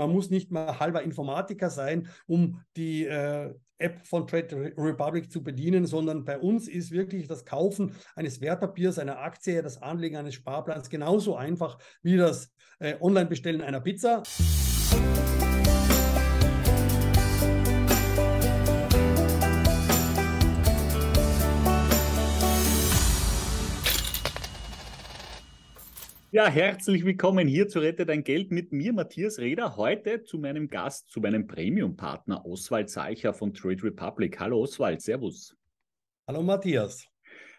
Man muss nicht mal halber Informatiker sein, um die äh, App von Trade Republic zu bedienen, sondern bei uns ist wirklich das Kaufen eines Wertpapiers, einer Aktie, das Anlegen eines Sparplans genauso einfach wie das äh, Online-Bestellen einer Pizza. Musik Ja, herzlich willkommen hier zu Rette dein Geld mit mir, Matthias Reder. Heute zu meinem Gast, zu meinem Premium-Partner Oswald Seicher von Trade Republic. Hallo Oswald, Servus. Hallo Matthias.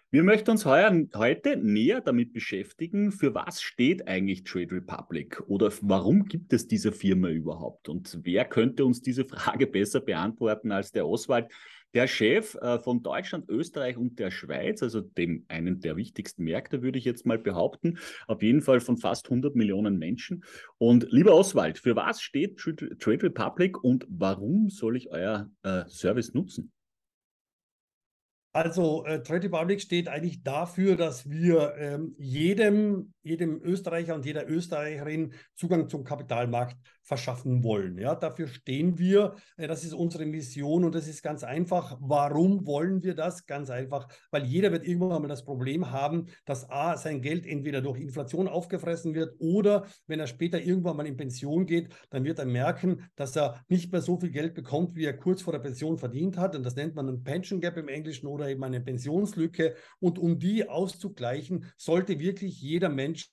Wir möchten uns heuer, heute näher damit beschäftigen, für was steht eigentlich Trade Republic oder warum gibt es diese Firma überhaupt? Und wer könnte uns diese Frage besser beantworten als der Oswald? Der Chef äh, von Deutschland, Österreich und der Schweiz, also dem einen der wichtigsten Märkte, würde ich jetzt mal behaupten, auf jeden Fall von fast 100 Millionen Menschen. Und lieber Oswald, für was steht Trade Republic und warum soll ich euer äh, Service nutzen? Also äh, Trade Republic steht eigentlich dafür, dass wir ähm, jedem, jedem Österreicher und jeder Österreicherin Zugang zum Kapitalmarkt verschaffen wollen. Ja, dafür stehen wir. Äh, das ist unsere Mission und das ist ganz einfach. Warum wollen wir das? Ganz einfach, weil jeder wird irgendwann mal das Problem haben, dass A, sein Geld entweder durch Inflation aufgefressen wird oder wenn er später irgendwann mal in Pension geht, dann wird er merken, dass er nicht mehr so viel Geld bekommt, wie er kurz vor der Pension verdient hat. Und das nennt man ein Pension Gap im Englischen oder eben eine Pensionslücke. Und um die auszugleichen, sollte wirklich jeder Mensch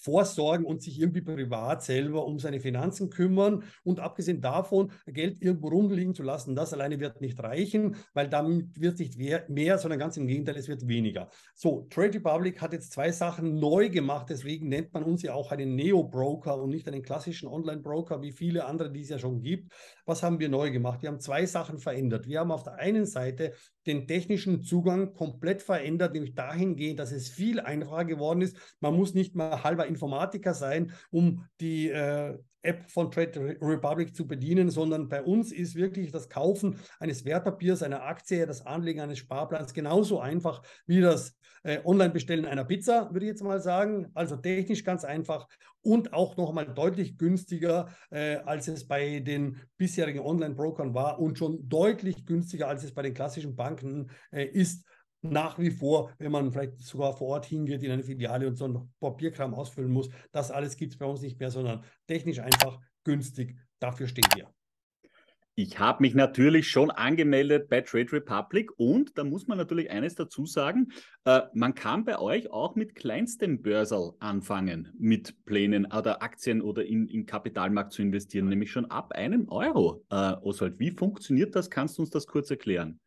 vorsorgen und sich irgendwie privat selber um seine Finanzen kümmern. Und abgesehen davon, Geld irgendwo rumliegen zu lassen, das alleine wird nicht reichen, weil damit wird nicht mehr, sondern ganz im Gegenteil, es wird weniger. So, Trade Republic hat jetzt zwei Sachen neu gemacht, deswegen nennt man uns ja auch einen Neo-Broker und nicht einen klassischen Online-Broker wie viele andere, die es ja schon gibt. Was haben wir neu gemacht? Wir haben zwei Sachen verändert. Wir haben auf der einen Seite den technischen Zugang komplett verändert, nämlich dahingehend, dass es viel einfacher geworden ist. Man muss nicht mal halber Informatiker sein, um die äh, App von Trade Republic zu bedienen, sondern bei uns ist wirklich das Kaufen eines Wertpapiers, einer Aktie, das Anlegen eines Sparplans genauso einfach wie das äh, Online-Bestellen einer Pizza, würde ich jetzt mal sagen. Also technisch ganz einfach und auch nochmal deutlich günstiger, äh, als es bei den bisherigen Online-Brokern war und schon deutlich günstiger, als es bei den klassischen Banken äh, ist. Nach wie vor, wenn man vielleicht sogar vor Ort hingeht in eine Filiale und so einen Papierkram ausfüllen muss, das alles gibt es bei uns nicht mehr, sondern technisch einfach günstig. Dafür stehen wir. Ich habe mich natürlich schon angemeldet bei Trade Republic und da muss man natürlich eines dazu sagen, äh, man kann bei euch auch mit kleinstem Börserl anfangen, mit Plänen oder Aktien oder in, in Kapitalmarkt zu investieren, nämlich schon ab einem Euro. Äh, Oswald, wie funktioniert das? Kannst du uns das kurz erklären?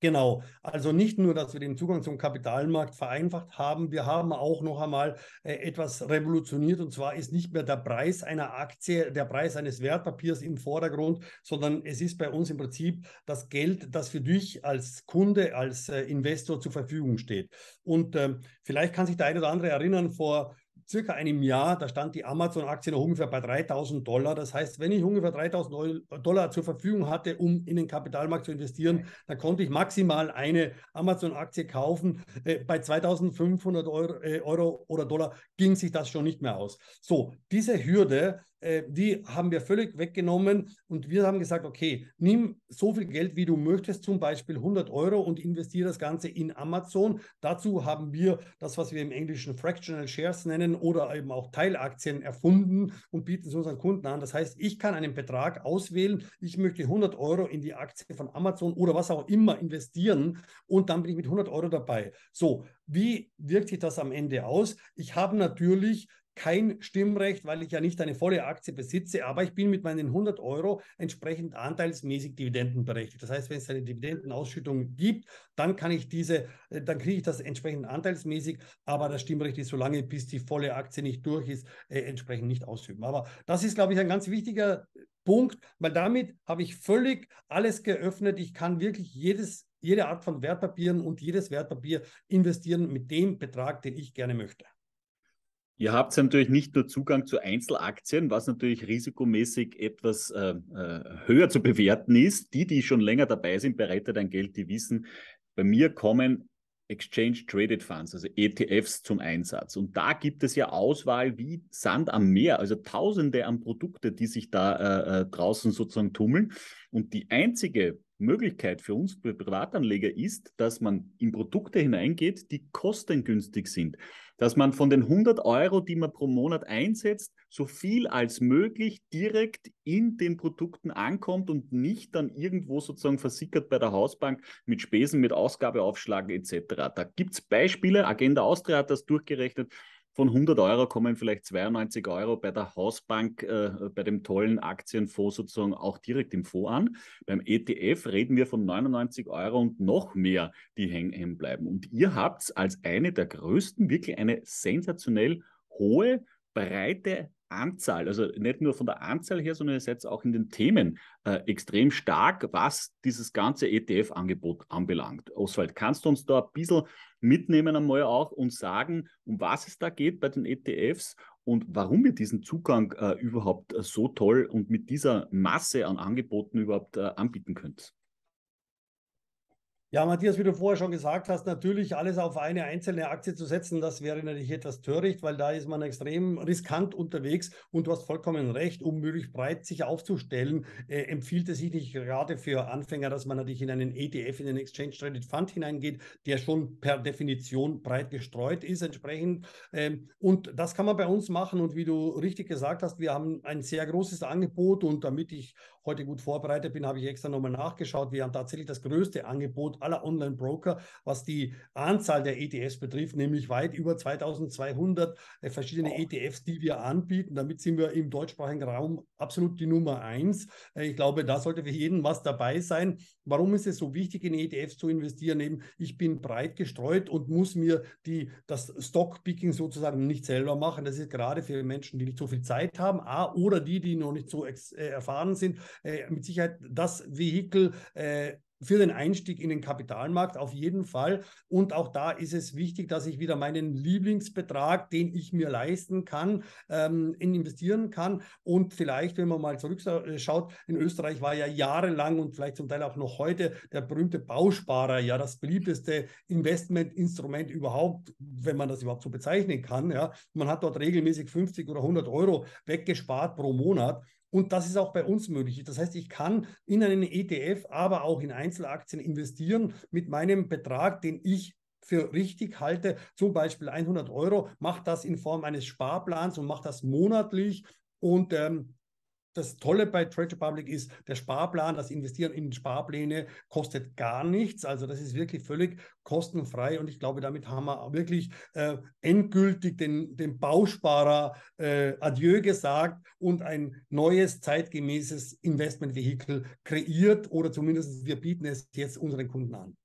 Genau, also nicht nur, dass wir den Zugang zum Kapitalmarkt vereinfacht haben, wir haben auch noch einmal äh, etwas revolutioniert und zwar ist nicht mehr der Preis einer Aktie, der Preis eines Wertpapiers im Vordergrund, sondern es ist bei uns im Prinzip das Geld, das für dich als Kunde, als äh, Investor zur Verfügung steht. Und ähm, vielleicht kann sich der eine oder andere erinnern, vor circa einem Jahr, da stand die Amazon-Aktie noch ungefähr bei 3000 Dollar. Das heißt, wenn ich ungefähr 3000 Dollar zur Verfügung hatte, um in den Kapitalmarkt zu investieren, dann konnte ich maximal eine Amazon-Aktie kaufen. Äh, bei 2500 äh, Euro, oder Dollar ging sich das schon nicht mehr aus. So, diese Hürde äh, die haben wir völlig weggenommen und wir haben gesagt, okay, nimm so viel Geld, wie du möchtest, zum Beispiel 100 Euro und investiere das Ganze in Amazon. Dazu haben wir das, was wir im Englischen Fractional Shares nennen oder eben auch Teilaktien erfunden und bieten es unseren Kunden an. Das heißt, ich kann einen Betrag auswählen, ich möchte 100 Euro in die Aktie von Amazon oder was auch immer investieren und dann bin ich mit 100 Euro dabei. So, wie wirkt sich das am Ende aus? Ich habe natürlich kein Stimmrecht, weil ich ja nicht eine volle Aktie besitze, aber ich bin mit meinen 100 Euro entsprechend anteilsmäßig dividendenberechtigt. Das heißt, wenn es eine Dividendenausschüttung gibt, dann kann ich diese, äh, dann kriege ich das entsprechend anteilsmäßig, aber das Stimmrecht ist so lange, bis die volle Aktie nicht durch ist, äh, entsprechend nicht ausüben. Aber das ist, glaube ich, ein ganz wichtiger Punkt, weil damit habe ich völlig alles geöffnet. Ich kann wirklich jedes jede Art von Wertpapieren und jedes Wertpapier investieren mit dem Betrag, den ich gerne möchte. Ihr habt natürlich nicht nur Zugang zu Einzelaktien, was natürlich risikomäßig etwas äh, äh, höher zu bewerten ist. Die, die schon länger dabei sind, bereitet ein Geld, die wissen, bei mir kommen Exchange Traded Funds, also ETFs zum Einsatz. Und da gibt es ja Auswahl wie Sand am Meer, also Tausende an Produkte, die sich da äh, äh draußen sozusagen tummeln. Und die einzige Möglichkeit für uns Privatanleger ist, dass man in Produkte hineingeht, die kostengünstig sind dass man von den 100 Euro, die man pro Monat einsetzt, so viel als möglich direkt in den Produkten ankommt und nicht dann irgendwo sozusagen versickert bei der Hausbank mit Spesen, mit Ausgabeaufschlagen etc. Da gibt es Beispiele, Agenda Austria hat das durchgerechnet, von 100 Euro kommen vielleicht 92 Euro bei der Hausbank, äh, bei dem tollen Aktienfonds sozusagen auch direkt im Fonds an. Beim ETF reden wir von 99 Euro und noch mehr, die hängen bleiben. Und ihr habt als eine der größten wirklich eine sensationell hohe, breite Anzahl, also nicht nur von der Anzahl her, sondern ihr seid auch in den Themen äh, extrem stark, was dieses ganze ETF-Angebot anbelangt. Oswald, kannst du uns da ein bisschen mitnehmen einmal auch und sagen, um was es da geht bei den ETFs und warum ihr diesen Zugang äh, überhaupt äh, so toll und mit dieser Masse an Angeboten überhaupt äh, anbieten könnt? Ja, Matthias, wie du vorher schon gesagt hast, natürlich alles auf eine einzelne Aktie zu setzen, das wäre natürlich etwas töricht, weil da ist man extrem riskant unterwegs und du hast vollkommen recht, um möglichst breit sich aufzustellen, äh, empfiehlt es sich nicht gerade für Anfänger, dass man natürlich in einen ETF, in einen Exchange Traded Fund hineingeht, der schon per Definition breit gestreut ist entsprechend. Ähm, und das kann man bei uns machen und wie du richtig gesagt hast, wir haben ein sehr großes Angebot und damit ich heute gut vorbereitet bin, habe ich extra nochmal nachgeschaut. Wir haben tatsächlich das größte Angebot aller Online-Broker, was die Anzahl der ETFs betrifft, nämlich weit über 2200 äh, verschiedene wow. ETFs, die wir anbieten. Damit sind wir im deutschsprachigen Raum absolut die Nummer eins. Äh, ich glaube, da sollte für jeden was dabei sein. Warum ist es so wichtig, in ETFs zu investieren? Eben, ich bin breit gestreut und muss mir die, das Stockpicking sozusagen nicht selber machen. Das ist gerade für Menschen, die nicht so viel Zeit haben, A, oder die, die noch nicht so äh, erfahren sind, äh, mit Sicherheit das Vehikel, äh, für den Einstieg in den Kapitalmarkt auf jeden Fall. Und auch da ist es wichtig, dass ich wieder meinen Lieblingsbetrag, den ich mir leisten kann, ähm, investieren kann. Und vielleicht, wenn man mal zurückschaut, äh, in Österreich war ja jahrelang und vielleicht zum Teil auch noch heute der berühmte Bausparer ja das beliebteste Investmentinstrument überhaupt, wenn man das überhaupt so bezeichnen kann. Ja. Man hat dort regelmäßig 50 oder 100 Euro weggespart pro Monat. Und das ist auch bei uns möglich. Das heißt, ich kann in einen ETF, aber auch in Einzelaktien investieren mit meinem Betrag, den ich für richtig halte, zum Beispiel 100 Euro, mache das in Form eines Sparplans und mache das monatlich und ähm, das Tolle bei Trade Republic ist, der Sparplan, das Investieren in Sparpläne kostet gar nichts. Also das ist wirklich völlig kostenfrei und ich glaube, damit haben wir wirklich äh, endgültig den, den Bausparer äh, Adieu gesagt und ein neues zeitgemäßes Investmentvehikel kreiert oder zumindest wir bieten es jetzt unseren Kunden an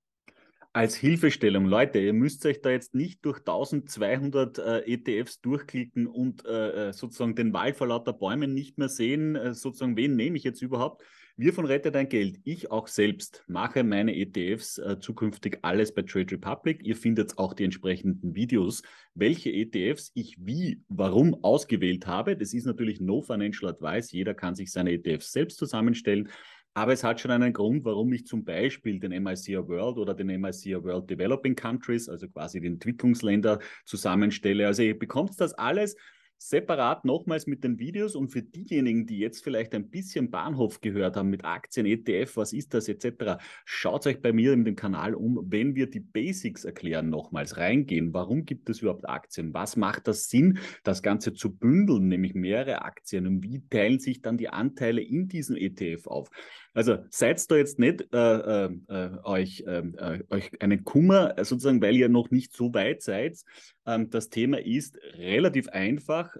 als Hilfestellung, Leute, ihr müsst euch da jetzt nicht durch 1200 äh, ETFs durchklicken und äh, äh, sozusagen den Wald vor lauter Bäumen nicht mehr sehen, äh, sozusagen, wen nehme ich jetzt überhaupt? Wir von Rette dein Geld, ich auch selbst, mache meine ETFs äh, zukünftig alles bei Trade Republic. Ihr findet auch die entsprechenden Videos, welche ETFs ich wie, warum ausgewählt habe. Das ist natürlich no financial advice. Jeder kann sich seine ETFs selbst zusammenstellen. Aber es hat schon einen Grund, warum ich zum Beispiel den MICR World oder den MICR World Developing Countries, also quasi die Entwicklungsländer, zusammenstelle. Also ihr bekommt das alles separat nochmals mit den Videos und für diejenigen, die jetzt vielleicht ein bisschen Bahnhof gehört haben mit Aktien, ETF, was ist das etc., schaut euch bei mir in dem Kanal um, wenn wir die Basics erklären, nochmals reingehen. Warum gibt es überhaupt Aktien? Was macht das Sinn, das Ganze zu bündeln, nämlich mehrere Aktien und wie teilen sich dann die Anteile in diesem ETF auf? Also seid da jetzt nicht äh, äh, äh euch, ähm, äh, euch einen Kummer, sozusagen, weil ihr noch nicht so weit seid. Ähm, das Thema ist relativ einfach,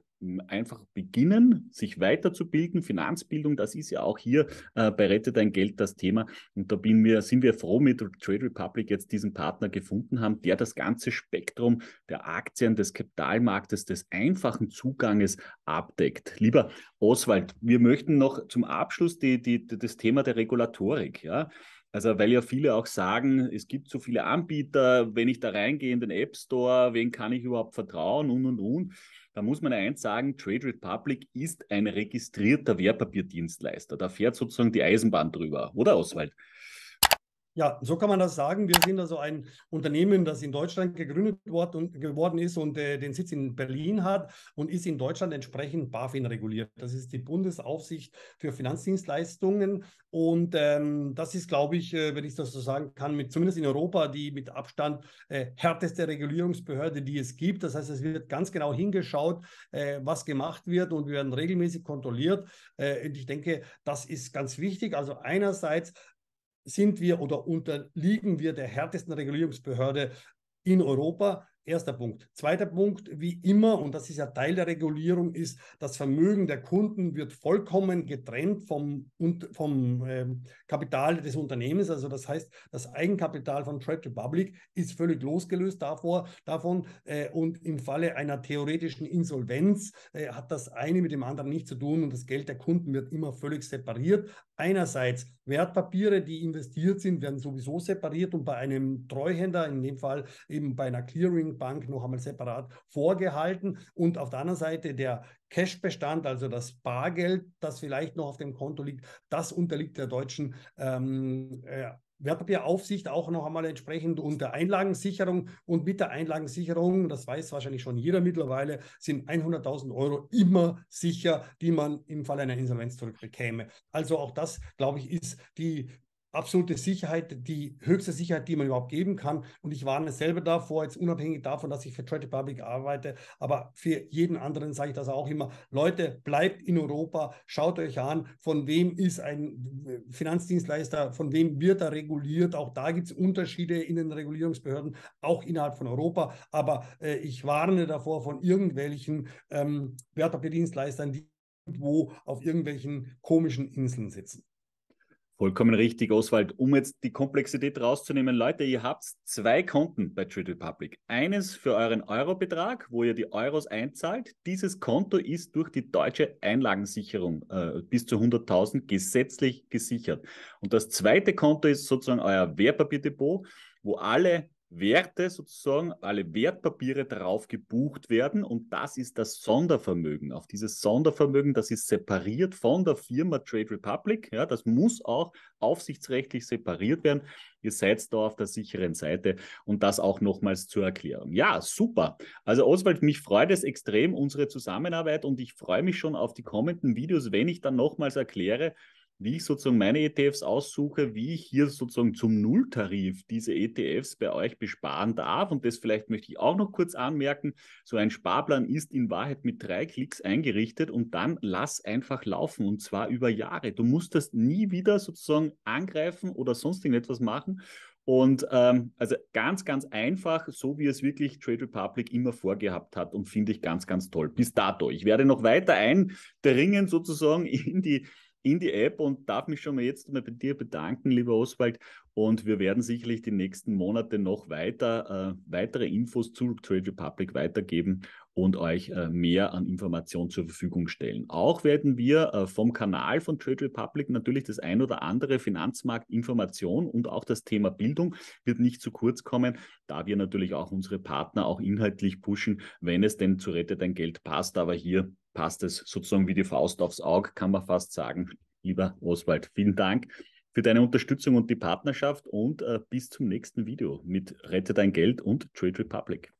einfach beginnen, sich weiterzubilden. Finanzbildung, das ist ja auch hier äh, bei Rette dein Geld das Thema. Und da wir, sind wir froh mit Trade Republic jetzt diesen Partner gefunden haben, der das ganze Spektrum der Aktien, des Kapitalmarktes, des einfachen Zuganges abdeckt. Lieber Oswald, wir möchten noch zum Abschluss die, die, das Thema der Regulatorik. Ja? Also, weil ja viele auch sagen, es gibt so viele Anbieter, wenn ich da reingehe in den App Store, wen kann ich überhaupt vertrauen und und und. Da muss man eins sagen, Trade Republic ist ein registrierter Wertpapierdienstleister. Da fährt sozusagen die Eisenbahn drüber, oder Oswald? Ja, so kann man das sagen. Wir sind also ein Unternehmen, das in Deutschland gegründet worden ist und äh, den Sitz in Berlin hat und ist in Deutschland entsprechend BaFin reguliert. Das ist die Bundesaufsicht für Finanzdienstleistungen. Und ähm, das ist, glaube ich, äh, wenn ich das so sagen kann, mit, zumindest in Europa die mit Abstand äh, härteste Regulierungsbehörde, die es gibt. Das heißt, es wird ganz genau hingeschaut, äh, was gemacht wird und wir werden regelmäßig kontrolliert. Äh, und ich denke, das ist ganz wichtig. Also einerseits sind wir oder unterliegen wir der härtesten Regulierungsbehörde in Europa. Erster Punkt. Zweiter Punkt, wie immer, und das ist ja Teil der Regulierung, ist, das Vermögen der Kunden wird vollkommen getrennt vom, vom ähm, Kapital des Unternehmens. Also das heißt, das Eigenkapital von Trade Republic ist völlig losgelöst davor, davon. Äh, und im Falle einer theoretischen Insolvenz äh, hat das eine mit dem anderen nichts zu tun und das Geld der Kunden wird immer völlig separiert. Einerseits Wertpapiere, die investiert sind, werden sowieso separiert und bei einem Treuhänder, in dem Fall eben bei einer Clearing, Datenbank noch einmal separat vorgehalten und auf der anderen Seite der Cash-Bestand, also das Bargeld, das vielleicht noch auf dem Konto liegt, das unterliegt der deutschen ähm, äh, Wertpapieraufsicht auch noch einmal entsprechend unter Einlagensicherung. Und mit der Einlagensicherung, das weiß wahrscheinlich schon jeder mittlerweile, sind 100.000 Euro immer sicher, die man im Fall einer Insolvenz zurückbekäme. Also auch das, glaube ich, ist die absolute Sicherheit, die höchste Sicherheit, die man überhaupt geben kann. Und ich warne selber davor, jetzt unabhängig davon, dass ich für Trade Republic arbeite, aber für jeden anderen sage ich das auch immer. Leute, bleibt in Europa, schaut euch an, von wem ist ein äh, Finanzdienstleister, von wem wird er reguliert. Auch da gibt es Unterschiede in den Regulierungsbehörden, auch innerhalb von Europa. Aber äh, ich warne davor von irgendwelchen ähm, Wertpapierdienstleistern, die irgendwo auf irgendwelchen komischen Inseln sitzen. Vollkommen richtig, Oswald. Um jetzt die Komplexität rauszunehmen, Leute, ihr habt zwei Konten bei Trade Republic. Eines für euren Eurobetrag, wo ihr die Euros einzahlt. Dieses Konto ist durch die deutsche Einlagensicherung äh, bis zu 100.000 gesetzlich gesichert. Und das zweite Konto ist sozusagen euer Wertpapierdepot, wo alle Werte sozusagen, alle Wertpapiere darauf gebucht werden und das ist das Sondervermögen. Auf dieses Sondervermögen, das ist separiert von der Firma Trade Republic. Ja, das muss auch aufsichtsrechtlich separiert werden. Ihr seid da auf der sicheren Seite und das auch nochmals zur Erklärung. Ja, super. Also Oswald, mich freut es extrem, unsere Zusammenarbeit und ich freue mich schon auf die kommenden Videos, wenn ich dann nochmals erkläre, wie ich sozusagen meine ETFs aussuche, wie ich hier sozusagen zum Nulltarif diese ETFs bei euch besparen darf. Und das vielleicht möchte ich auch noch kurz anmerken. So ein Sparplan ist in Wahrheit mit drei Klicks eingerichtet und dann lass einfach laufen und zwar über Jahre. Du musst das nie wieder sozusagen angreifen oder sonst irgendetwas machen. Und ähm, also ganz, ganz einfach, so wie es wirklich Trade Republic immer vorgehabt hat und finde ich ganz, ganz toll. Bis dato. Ich werde noch weiter eindringen sozusagen in die in die App und darf mich schon mal jetzt mal bei dir bedanken, lieber Oswald. Und wir werden sicherlich die nächsten Monate noch weiter äh, weitere Infos zu Trade Republic weitergeben und euch äh, mehr an Informationen zur Verfügung stellen. Auch werden wir äh, vom Kanal von Trade Republic natürlich das ein oder andere Finanzmarktinformation und auch das Thema Bildung wird nicht zu kurz kommen, da wir natürlich auch unsere Partner auch inhaltlich pushen, wenn es denn zu Rette dein Geld passt. Aber hier passt es sozusagen wie die Faust aufs Auge, kann man fast sagen. Lieber Oswald, vielen Dank für deine Unterstützung und die Partnerschaft und äh, bis zum nächsten Video mit Rette dein Geld und Trade Republic.